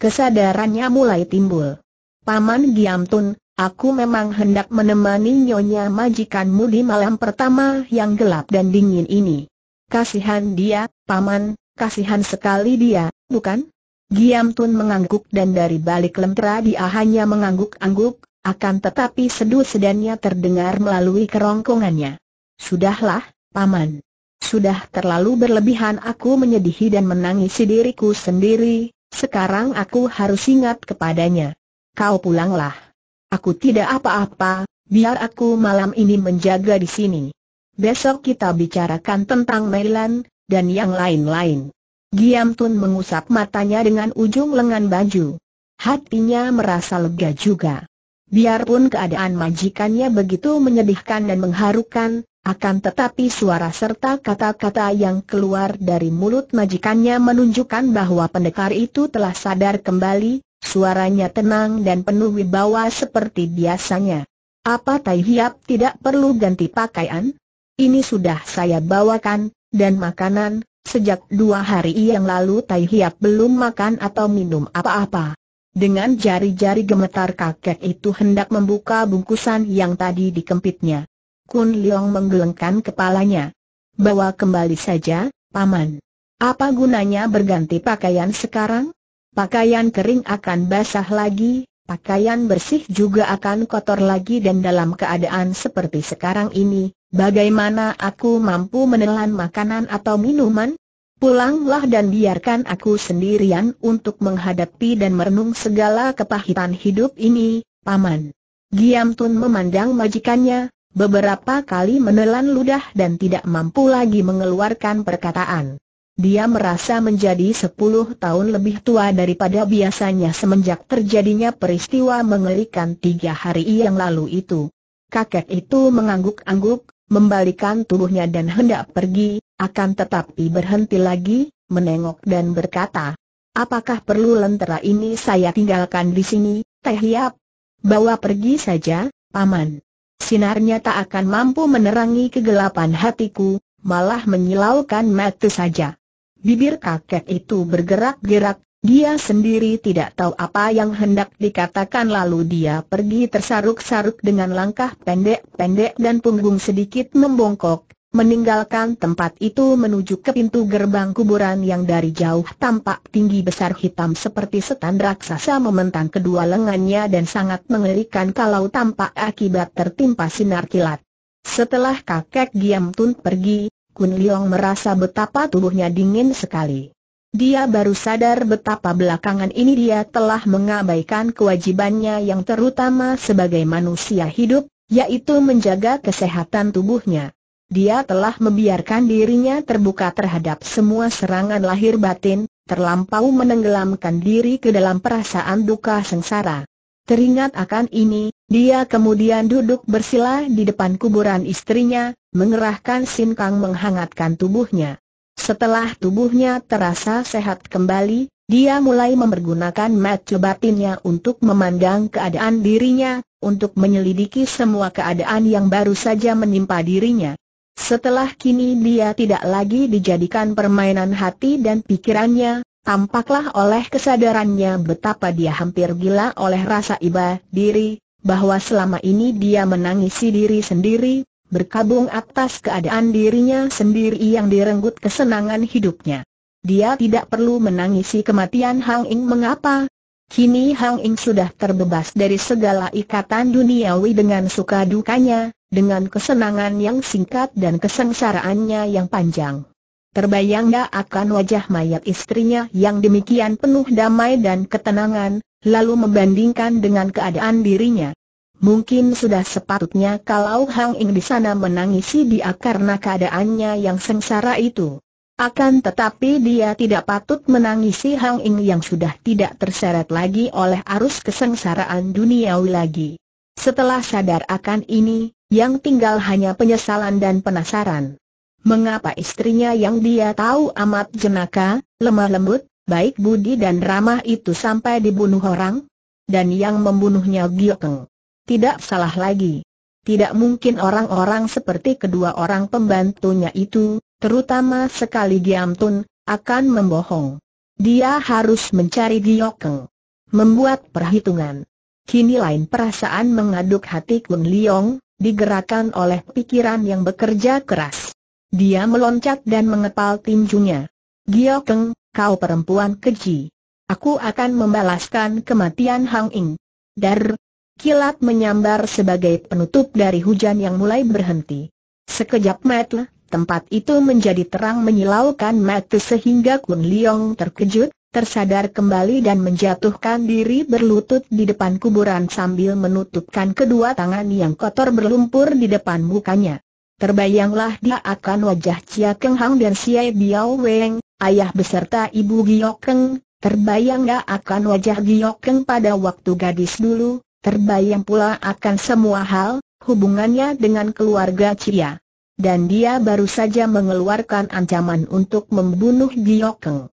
S1: Kesadarannya mulai timbul. Paman Giamtun, aku memang hendak menemani nyonya majikanmu di malam pertama yang gelap dan dingin ini. Kasihan dia, Paman, kasihan sekali dia, bukan? Giamtun mengangguk dan dari balik lentera dia hanya mengangguk-angguk, akan tetapi seduh sedannya terdengar melalui kerongkongannya. Sudahlah, Paman. Sudah terlalu berlebihan aku menyedihi dan menangisi diriku sendiri, sekarang aku harus ingat kepadanya. Kau pulanglah. Aku tidak apa-apa, biar aku malam ini menjaga di sini. Besok kita bicarakan tentang Melan dan yang lain-lain. Giam Tun mengusap matanya dengan ujung lengan baju. Hatinya merasa lega juga. Biarpun keadaan majikannya begitu menyedihkan dan mengharukan, akan tetapi suara serta kata-kata yang keluar dari mulut majikannya menunjukkan bahwa pendekar itu telah sadar kembali, suaranya tenang dan penuh wibawa seperti biasanya. Apa Tai Hiap tidak perlu ganti pakaian? Ini sudah saya bawakan, dan makanan, sejak dua hari yang lalu Tai Hiap belum makan atau minum apa-apa. Dengan jari-jari gemetar kakek itu hendak membuka bungkusan yang tadi dikempitnya. Kun Leong menggelengkan kepalanya. Bawa kembali saja, Paman. Apa gunanya berganti pakaian sekarang? Pakaian kering akan basah lagi, pakaian bersih juga akan kotor lagi dan dalam keadaan seperti sekarang ini, bagaimana aku mampu menelan makanan atau minuman? Pulanglah dan biarkan aku sendirian untuk menghadapi dan merenung segala kepahitan hidup ini, Paman. Giam Tun memandang majikannya, Beberapa kali menelan ludah dan tidak mampu lagi mengeluarkan perkataan. Dia merasa menjadi sepuluh tahun lebih tua daripada biasanya semenjak terjadinya peristiwa mengerikan tiga hari yang lalu itu. Kakek itu mengangguk-angguk, membalikan tubuhnya dan hendak pergi, akan tetapi berhenti lagi, menengok dan berkata, Apakah perlu lentera ini saya tinggalkan di sini, Teh Hiap? Bawa pergi saja, Paman. Sinarnya tak akan mampu menerangi kegelapan hatiku, malah menyilaukan mata saja. Bibir kakek itu bergerak-gerak, dia sendiri tidak tahu apa yang hendak dikatakan lalu dia pergi tersaruk-saruk dengan langkah pendek-pendek dan punggung sedikit membongkok, meninggalkan tempat itu menuju ke pintu gerbang kuburan yang dari jauh tampak tinggi besar hitam seperti setan raksasa mementang kedua lengannya dan sangat mengerikan kalau tampak akibat tertimpa sinar kilat. Setelah kakek Giam Tun pergi, Kun Leong merasa betapa tubuhnya dingin sekali. Dia baru sadar betapa belakangan ini dia telah mengabaikan kewajibannya yang terutama sebagai manusia hidup, yaitu menjaga kesehatan tubuhnya dia telah membiarkan dirinya terbuka terhadap semua serangan lahir batin, terlampau menenggelamkan diri ke dalam perasaan duka sengsara. Teringat akan ini, dia kemudian duduk bersila di depan kuburan istrinya, mengerahkan sinkang menghangatkan tubuhnya. Setelah tubuhnya terasa sehat kembali, dia mulai memergunakan mata batinnya untuk memandang keadaan dirinya, untuk menyelidiki semua keadaan yang baru saja menimpa dirinya. Setelah kini dia tidak lagi dijadikan permainan hati dan pikirannya, tampaklah oleh kesadarannya betapa dia hampir gila oleh rasa iba diri, bahwa selama ini dia menangisi diri sendiri, berkabung atas keadaan dirinya sendiri yang direnggut kesenangan hidupnya. Dia tidak perlu menangisi kematian Hang Ing mengapa, Kini Hang Ing sudah terbebas dari segala ikatan duniawi dengan suka dukanya, dengan kesenangan yang singkat dan kesengsaraannya yang panjang. Terbayang akan wajah mayat istrinya yang demikian penuh damai dan ketenangan, lalu membandingkan dengan keadaan dirinya. Mungkin sudah sepatutnya kalau Hang Ing di sana menangisi dia karena keadaannya yang sengsara itu. Akan tetapi dia tidak patut menangisi Hang Ing yang sudah tidak terseret lagi oleh arus kesengsaraan duniawi lagi. Setelah sadar akan ini, yang tinggal hanya penyesalan dan penasaran. Mengapa istrinya yang dia tahu amat jenaka, lemah lembut, baik budi dan ramah itu sampai dibunuh orang? Dan yang membunuhnya Giokeng. Tidak salah lagi. Tidak mungkin orang-orang seperti kedua orang pembantunya itu, terutama sekali Giam Tun, akan membohong. Dia harus mencari Giokeng. Membuat perhitungan. Kini lain perasaan mengaduk hati Kun Liong, digerakkan oleh pikiran yang bekerja keras. Dia meloncat dan mengepal tinjunya. Giokeng, kau perempuan keji. Aku akan membalaskan kematian Hang Ing. Dar, kilat menyambar sebagai penutup dari hujan yang mulai berhenti. Sekejap mata, Tempat itu menjadi terang menyilaukan mata sehingga Kun Liong terkejut, tersadar kembali dan menjatuhkan diri berlutut di depan kuburan sambil menutupkan kedua tangan yang kotor berlumpur di depan mukanya. Terbayanglah dia akan wajah Cia Keng Hang dan Cia Biao Weng, ayah beserta ibu Giok Keng, terbayang dia akan wajah Giok Keng pada waktu gadis dulu, terbayang pula akan semua hal, hubungannya dengan keluarga Cia dan dia baru saja mengeluarkan ancaman untuk membunuh Giokeng.